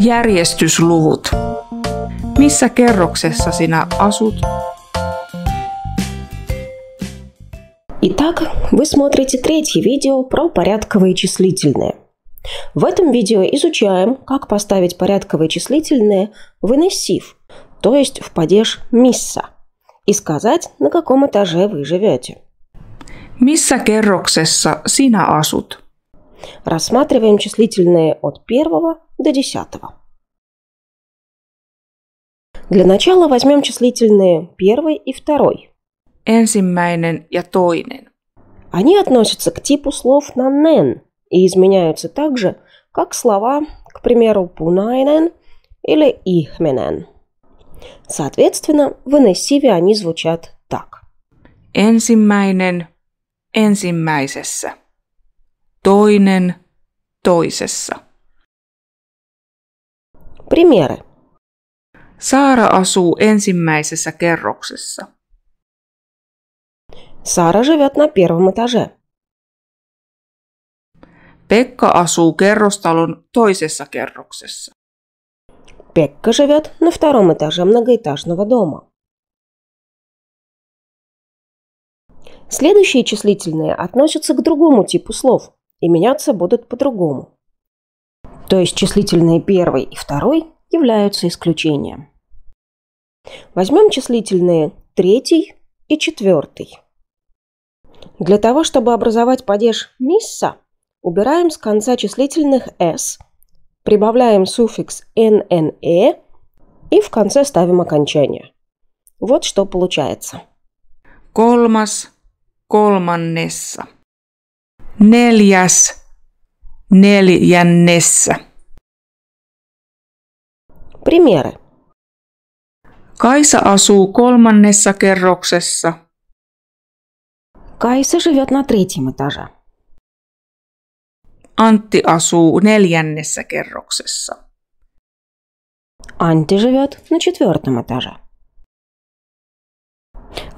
Järjestysluvut. Missä kerroksessa sinä asut? Итак, вы смотрите третье видео про порядковые числительные. В этом видео изучаем, как поставить порядковые числительные в инессив, то есть в падеж «мисса», и сказать, на каком этаже вы живете. Missä kerroksessa sinä asut? Рассматриваем числительные от 1 до 10. Для начала возьмем числительные первый и второй. Ensimmäinen ja toinen. Они относятся к типу слов на «нен» и изменяются так же, как слова, к примеру, «пунайнен» или «ихменен». Соответственно, в инессиве они звучат так. Ensimmäinen ensimmäisessä toinen toisessa. Примеры. Saara asuu ensimmäisessä kerroksessa. Saara живет на первом этаже. Pekka asuu kerrostalon toisessa kerroksessa. Пекка живет на втором этаже многоэтажного дома. Следующие числительные относятся к другому типу слов – и меняться будут по-другому. То есть числительные первый и второй являются исключением. Возьмем числительные третий и четвертый. Для того, чтобы образовать падеж «мисса», убираем с конца числительных «s», прибавляем суффикс «nne» э и в конце ставим окончание. Вот что получается. Колмас, колманнесса neljäs neljännessä. Примеры. Kaisa asuu kolmannessa kerroksessa. Кайса живет на третьем этаже. Antti asuu neljännessä kerroksessa. Анти живет на четвертом этаже.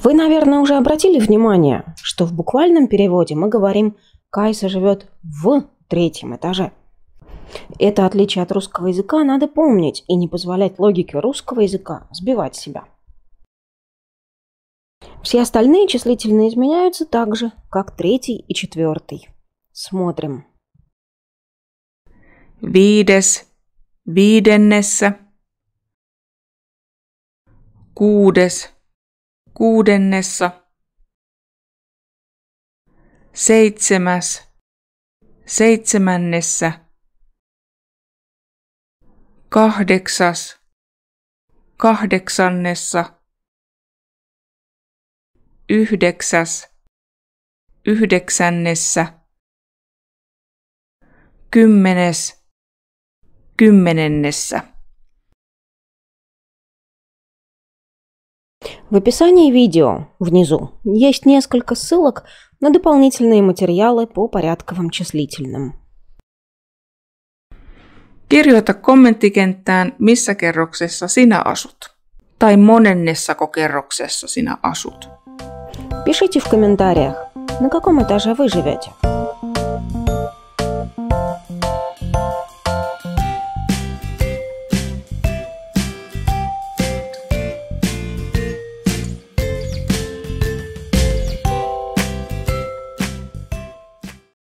Вы, наверное, уже обратили внимание, что в буквальном переводе мы говорим Кайса живет в третьем этаже. Это отличие от русского языка надо помнить и не позволять логике русского языка сбивать себя. Все остальные числительные изменяются так же, как третий и четвертый. Смотрим. Viides, viidennessä. Kuudes, kuudennessa. seitsemäs, seitsemännessä, kahdeksas, kahdeksannessa, yhdeksäs, yhdeksännessä, kymmenes, kymmenennessä. В описании видео внизу есть несколько ссылок на дополнительные материалы по порядковым числительным. Kirjoita kommenttikenttään, missä kerroksessa sinä asut. Tai monennessako kerroksessa sinä asut. Пишите в комментариях, на каком этаже вы живете.